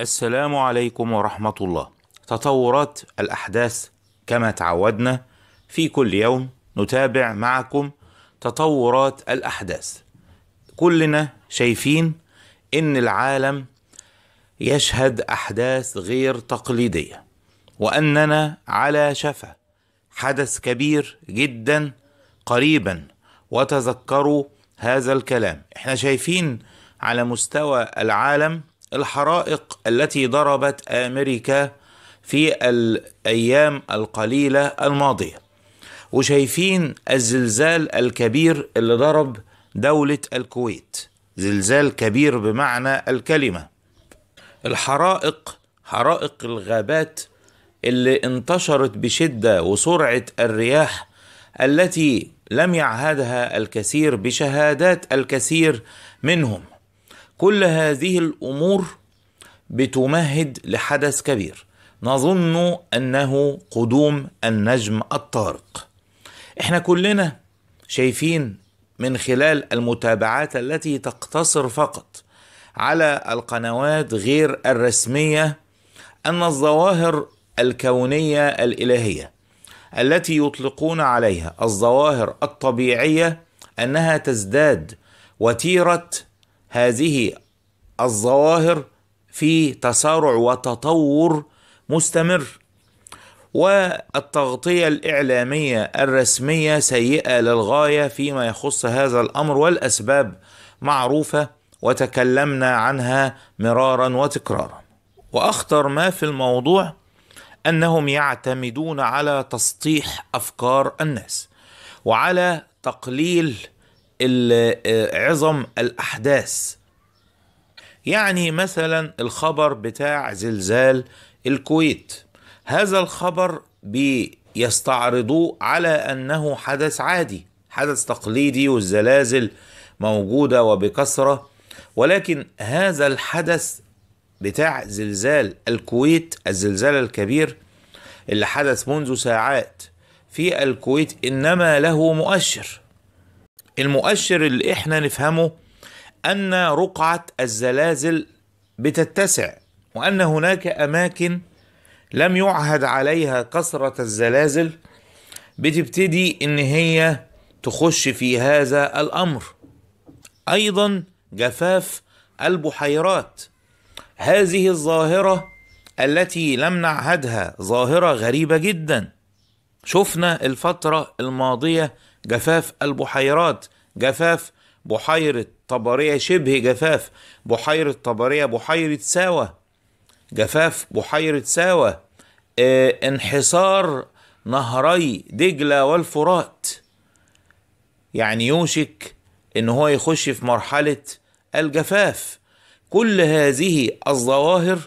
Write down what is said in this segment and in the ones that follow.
السلام عليكم ورحمة الله. تطورات الأحداث كما تعودنا في كل يوم نتابع معكم تطورات الأحداث. كلنا شايفين إن العالم يشهد أحداث غير تقليدية وأننا على شفا حدث كبير جدا قريبا وتذكروا هذا الكلام. احنا شايفين على مستوى العالم الحرائق التي ضربت امريكا في الايام القليله الماضيه وشايفين الزلزال الكبير اللي ضرب دوله الكويت زلزال كبير بمعنى الكلمه الحرائق حرائق الغابات اللي انتشرت بشده وسرعه الرياح التي لم يعهدها الكثير بشهادات الكثير منهم كل هذه الامور بتمهد لحدث كبير نظن انه قدوم النجم الطارق احنا كلنا شايفين من خلال المتابعات التي تقتصر فقط على القنوات غير الرسميه ان الظواهر الكونيه الالهيه التي يطلقون عليها الظواهر الطبيعيه انها تزداد وتيره هذه الظواهر في تسارع وتطور مستمر والتغطيه الاعلاميه الرسميه سيئه للغايه فيما يخص هذا الامر والاسباب معروفه وتكلمنا عنها مرارا وتكرارا واخطر ما في الموضوع انهم يعتمدون على تسطيح افكار الناس وعلى تقليل آه، عظم الأحداث يعني مثلا الخبر بتاع زلزال الكويت هذا الخبر بيستعرضوه على أنه حدث عادي حدث تقليدي والزلازل موجودة وبكثرة ولكن هذا الحدث بتاع زلزال الكويت الزلزال الكبير اللي حدث منذ ساعات في الكويت إنما له مؤشر المؤشر اللي احنا نفهمه ان رقعه الزلازل بتتسع وان هناك اماكن لم يعهد عليها كثره الزلازل بتبتدي ان هي تخش في هذا الامر ايضا جفاف البحيرات هذه الظاهره التي لم نعهدها ظاهره غريبه جدا شفنا الفتره الماضيه جفاف البحيرات جفاف بحيرة طبرية شبه جفاف بحيرة طبرية بحيرة ساوة جفاف بحيرة ساوة اه انحصار نهري دجلة والفرات يعني يوشك ان هو يخش في مرحلة الجفاف كل هذه الظواهر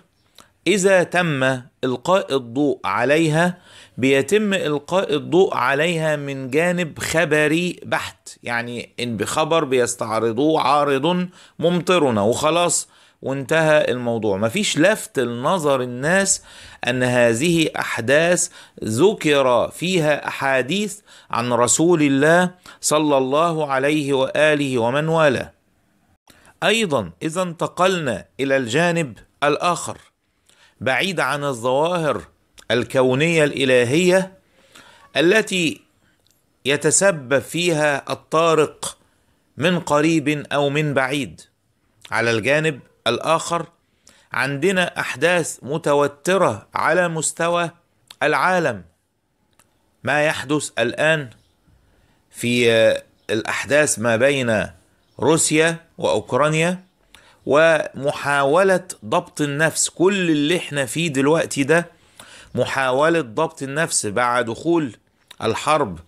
اذا تم القاء الضوء عليها بيتم القاء الضوء عليها من جانب خبري بحت يعني ان بخبر بيستعرضوه عارض ممطرنا وخلاص وانتهى الموضوع مفيش لفت النظر الناس ان هذه احداث ذكر فيها احاديث عن رسول الله صلى الله عليه واله ومن والاه ايضا اذا انتقلنا الى الجانب الاخر بعيدة عن الظواهر الكونية الإلهية التي يتسبب فيها الطارق من قريب أو من بعيد على الجانب الآخر عندنا أحداث متوترة على مستوى العالم ما يحدث الآن في الأحداث ما بين روسيا وأوكرانيا ومحاولة ضبط النفس كل اللي احنا فيه دلوقتي ده محاولة ضبط النفس بعد دخول الحرب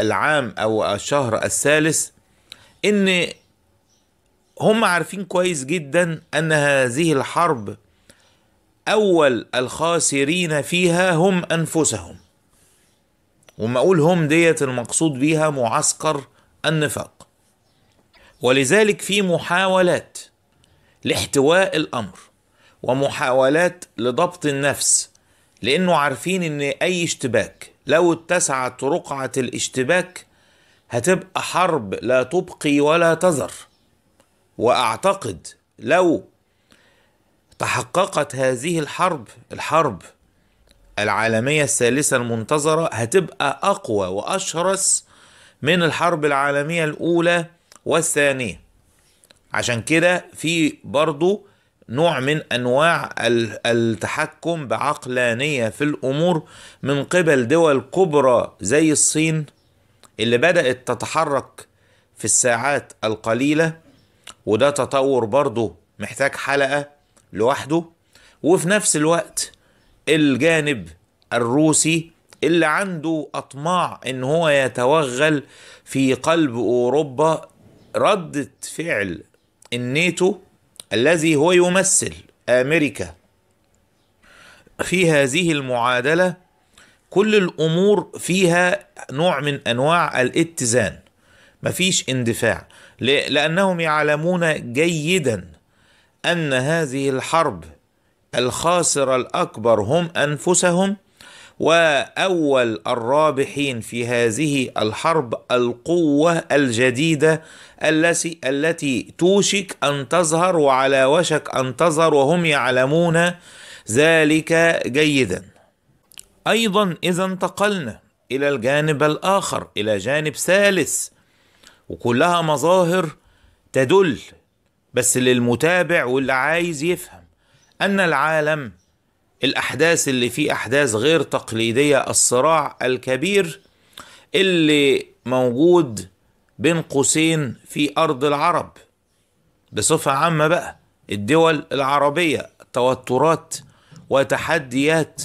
العام أو الشهر الثالث إن هم عارفين كويس جدا أن هذه الحرب أول الخاسرين فيها هم أنفسهم وما أقول هم ديت المقصود بيها معسكر النفاق ولذلك في محاولات لاحتواء الامر ومحاولات لضبط النفس لانه عارفين ان اي اشتباك لو اتسعت رقعه الاشتباك هتبقى حرب لا تبقي ولا تذر واعتقد لو تحققت هذه الحرب الحرب العالميه الثالثه المنتظره هتبقى اقوى واشرس من الحرب العالميه الاولى والثانيه عشان كده في برضو نوع من انواع التحكم بعقلانيه في الامور من قبل دول كبرى زي الصين اللي بدات تتحرك في الساعات القليله وده تطور برضه محتاج حلقه لوحده وفي نفس الوقت الجانب الروسي اللي عنده اطماع ان هو يتوغل في قلب اوروبا رده فعل الناتو الذي هو يمثل امريكا في هذه المعادله كل الامور فيها نوع من انواع الاتزان مفيش اندفاع لانهم يعلمون جيدا ان هذه الحرب الخاسر الاكبر هم انفسهم واول الرابحين في هذه الحرب القوه الجديده التي التي توشك ان تظهر وعلى وشك ان تظهر وهم يعلمون ذلك جيدا ايضا اذا انتقلنا الى الجانب الاخر الى جانب ثالث وكلها مظاهر تدل بس للمتابع واللي عايز يفهم ان العالم الأحداث اللي فيه أحداث غير تقليدية الصراع الكبير اللي موجود بين قوسين في أرض العرب بصفة عامة بقى الدول العربية توترات وتحديات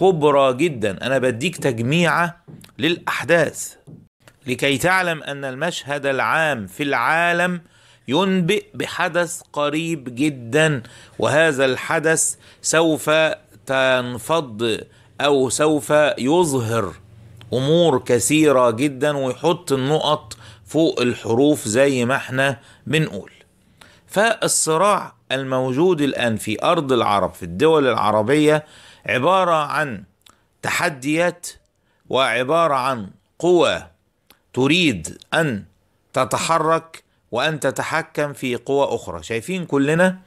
كبرى جدا أنا بديك تجميعة للأحداث لكي تعلم أن المشهد العام في العالم ينبئ بحدث قريب جدا وهذا الحدث سوف تنفض أو سوف يظهر أمور كثيرة جدا ويحط النقط فوق الحروف زي ما احنا بنقول فالصراع الموجود الآن في أرض العرب في الدول العربية عبارة عن تحديات وعبارة عن قوى تريد أن تتحرك وأن تتحكم في قوى أخرى شايفين كلنا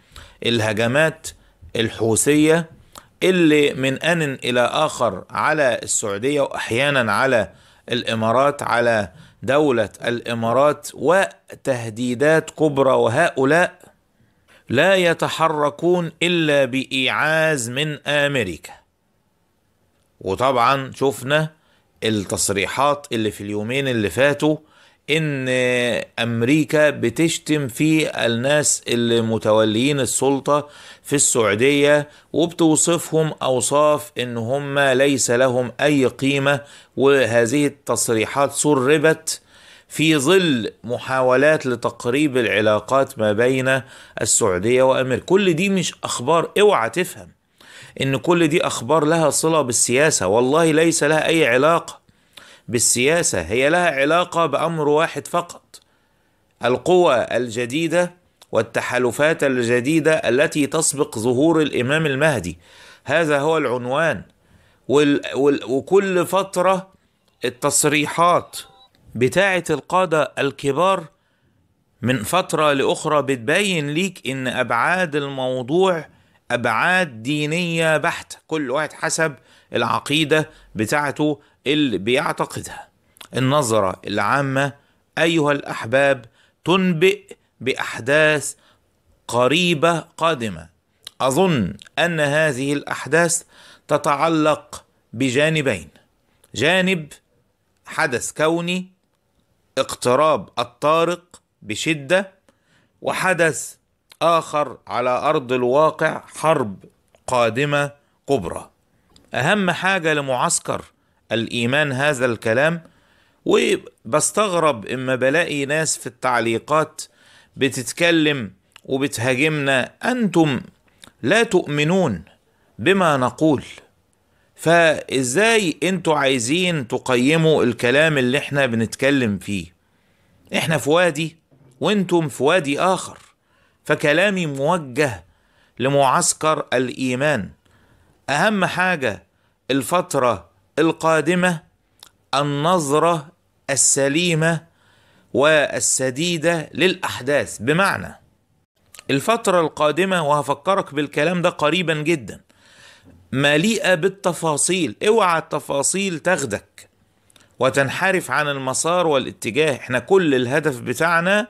الهجمات الحوثية اللي من آن إلى آخر على السعودية وأحيانا على الإمارات على دولة الإمارات وتهديدات كبرى وهؤلاء لا يتحركون إلا بإيعاز من أمريكا وطبعا شفنا التصريحات اللي في اليومين اللي فاتوا ان امريكا بتشتم في الناس اللي متوليين السلطه في السعوديه وبتوصفهم اوصاف ان هم ليس لهم اي قيمه وهذه التصريحات سربت في ظل محاولات لتقريب العلاقات ما بين السعوديه وامريكا كل دي مش اخبار اوعى تفهم ان كل دي اخبار لها صله بالسياسه والله ليس لها اي علاقه بالسياسه هي لها علاقه بامر واحد فقط القوى الجديده والتحالفات الجديده التي تسبق ظهور الامام المهدي هذا هو العنوان وال وال وكل فتره التصريحات بتاعه القاده الكبار من فتره لاخرى بتبين ليك ان ابعاد الموضوع ابعاد دينيه بحته كل واحد حسب العقيده بتاعته اللي بيعتقدها النظرة العامة أيها الأحباب تنبئ بأحداث قريبة قادمة أظن أن هذه الأحداث تتعلق بجانبين جانب حدث كوني اقتراب الطارق بشدة وحدث آخر على أرض الواقع حرب قادمة كبرى أهم حاجة لمعسكر الإيمان هذا الكلام وبستغرب إما بلاقي ناس في التعليقات بتتكلم وبتهاجمنا أنتم لا تؤمنون بما نقول فازاي انتوا عايزين تقيموا الكلام اللي احنا بنتكلم فيه احنا في وادي وانتم في وادي اخر فكلامي موجه لمعسكر الايمان اهم حاجه الفتره القادمه النظره السليمه والسديده للاحداث بمعنى الفتره القادمه وهفكرك بالكلام ده قريبا جدا مليئه بالتفاصيل اوعى التفاصيل تاخدك وتنحرف عن المسار والاتجاه احنا كل الهدف بتاعنا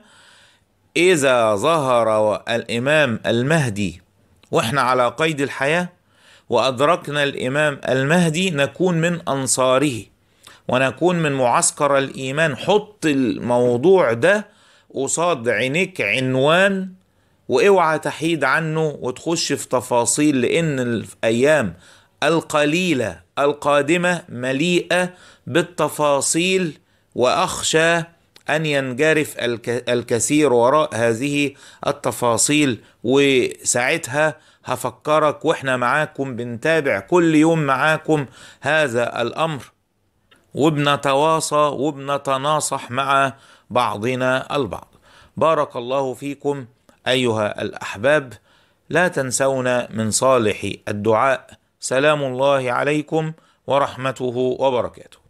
اذا ظهر الامام المهدي واحنا على قيد الحياه وأدركنا الإمام المهدي نكون من أنصاره ونكون من معسكر الإيمان حط الموضوع ده قصاد عينيك عنوان واوعى تحيد عنه وتخش في تفاصيل لأن الأيام القليلة القادمة مليئة بالتفاصيل وأخشى أن ينجرف الكثير وراء هذه التفاصيل وساعتها هفكرك واحنا معاكم بنتابع كل يوم معاكم هذا الامر وبنتواصى وبنتناصح مع بعضنا البعض بارك الله فيكم ايها الاحباب لا تنسونا من صالح الدعاء سلام الله عليكم ورحمته وبركاته